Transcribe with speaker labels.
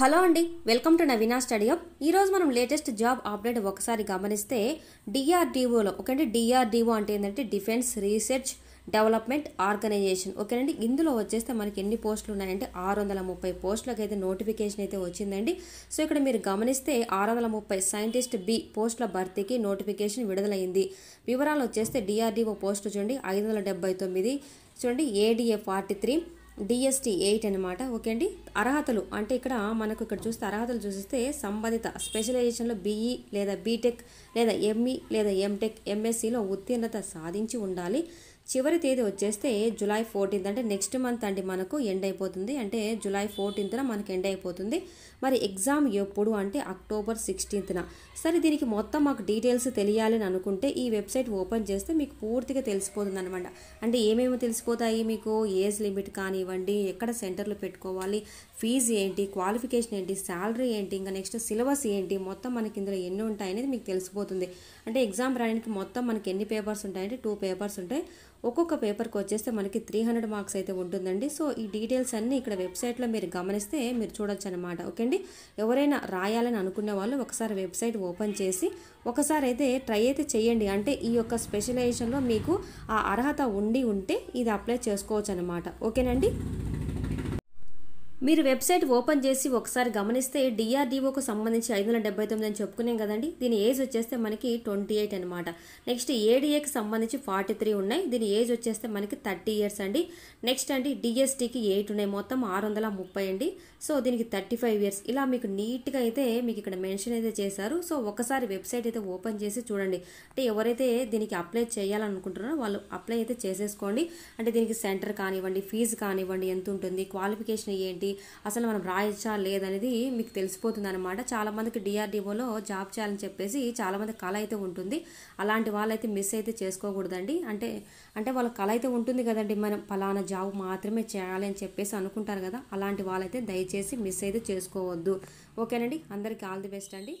Speaker 1: hello అండి welcome to నవీనా స్టడియో ఈరోజు మనం లేటెస్ట్ జాబ్ అప్డేట్ ఒకసారి గమనిస్తే డిఆర్డిఓలో ఒకటి అండి డిఆర్డిఓ అంటే ఏంటంటే డిఫెన్స్ రీసెర్చ్ డెవలప్మెంట్ ఆర్గనైజేషన్ ఓకేనండి ఇందులో వచ్చేస్తే మనకి ఎన్ని పోస్టులు ఉన్నాయంటే ఆరు వందల ముప్పై పోస్టులకు అయితే నోటిఫికేషన్ అయితే వచ్చిందండి సో ఇక్కడ మీరు గమనిస్తే ఆరు వందల ముప్పై సైంటిస్ట్ బి పోస్టుల భర్తీకి నోటిఫికేషన్ విడుదలైంది వివరాలు వచ్చేస్తే డిఆర్డిఓ పోస్టు చూడండి ఐదు వందల డెబ్బై తొమ్మిది చూడండి ADA forty three DST eight అనమాట ఓకే అండి అర్హతలు అంటే ఇక్కడ మనకు ఇక్కడ చూస్తే అర్హతలు చూస్తే సంబంధిత స్పెషలైజేషన్లో బీఈ e లేదా బీటెక్ లేదా ఎంఈ e లేదా ఎంటెక్ ఎంఎస్సిలో ఉత్తీర్ణత సాధించి ఉండాలి చివరి తేదీ వచ్చేస్తే జూలై ఫోర్టీన్త్ అంటే నెక్స్ట్ మంత్ అండి మనకు ఎండ్ అయిపోతుంది అంటే జూలై ఫోర్టీన్త్న మనకు ఎండ్ అయిపోతుంది మరి ఎగ్జామ్ ఎప్పుడు అంటే అక్టోబర్ సిక్స్టీన్త్న సరే దీనికి మొత్తం మాకు డీటెయిల్స్ తెలియాలని అనుకుంటే ఈ వెబ్సైట్ ఓపెన్ చేస్తే మీకు పూర్తిగా తెలిసిపోతుంది అనమాట అంటే ఏమేమి తెలిసిపోతాయి మీకు ఏజ్ లిమిట్ కానివ్వండి ఎక్కడ సెంటర్లు పెట్టుకోవాలి ఫీజు ఏంటి క్వాలిఫికేషన్ ఏంటి శాలరీ ఏంటి ఇంకా నెక్స్ట్ సిలబస్ ఏంటి మొత్తం మనకి ఇందులో ఎన్ని ఉంటాయనేది మీకు తెలిసిపోతుంది అంటే ఎగ్జామ్ రాయడానికి మొత్తం మనకి ఎన్ని పేపర్స్ ఉంటాయంటే టూ పేపర్స్ ఉంటాయి ఒక్కొక్క పేపర్కి వచ్చేస్తే మనకి త్రీ హండ్రెడ్ మార్క్స్ అయితే ఉంటుందండి సో ఈ డీటెయిల్స్ అన్నీ ఇక్కడ వెబ్సైట్లో మీరు గమనిస్తే మీరు చూడొచ్చు అనమాట ఓకే అండి ఎవరైనా రాయాలని అనుకునే వాళ్ళు ఒకసారి వెబ్సైట్ ఓపెన్ చేసి ఒకసారి అయితే ట్రై అయితే చేయండి అంటే ఈ యొక్క స్పెషలైజేషన్లో మీకు ఆ అర్హత ఉండి ఉంటే ఇది అప్లై చేసుకోవచ్చు అనమాట ఓకేనండి మీరు వెబ్సైట్ ఓపెన్ చేసి ఒకసారి గమనిస్తే డిఆర్డిఓకు సంబంధించి ఐదు వందల డెబ్బై తొమ్మిది అని చెప్పుకునే కదండి దీని ఏజ్ వచ్చేస్తే మనకి ట్వంటీ ఎయిట్ అనమాట నెక్స్ట్ ఏడిఏకి సంబంధించి ఫార్టీ త్రీ ఉన్నాయి దీని ఏజ్ వచ్చేస్తే మనకి థర్టీ ఇయర్స్ అండి నెక్స్ట్ అండి డిఎస్టీకి ఎయిట్ ఉన్నాయి మొత్తం ఆరు వందల ముప్పై అండి సో దీనికి థర్టీ ఫైవ్ ఇయర్స్ ఇలా మీకు నీట్గా అయితే మీకు ఇక్కడ మెన్షన్ అయితే చేశారు సో ఒకసారి వెబ్సైట్ అయితే ఓపెన్ చేసి చూడండి అంటే ఎవరైతే దీనికి అప్లై చేయాలనుకుంటున్నారో వాళ్ళు అప్లై అయితే చేసేసుకోండి అంటే దీనికి సెంటర్ కానివ్వండి ఫీజు కానివ్వండి ఎంత ఉంటుంది క్వాలిఫికేషన్ ఏంటి అసలు మనం రాయచ్చా లేదనేది మీకు తెలిసిపోతుంది అనమాట చాలామందికి డిఆర్డిఓలో జాబ్ చేయాలని చెప్పేసి చాలామంది కళ అయితే ఉంటుంది అలాంటి వాళ్ళైతే మిస్ అయితే చేసుకోకూడదండి అంటే అంటే వాళ్ళ కళ అయితే ఉంటుంది కదండి మనం ఫలానా జాబ్ మాత్రమే చేయాలి అని చెప్పేసి అనుకుంటారు కదా అలాంటి వాళ్ళైతే దయచేసి మిస్ అయితే చేసుకోవద్దు ఓకేనండి అందరికీ ఆల్ ది బెస్ట్ అండి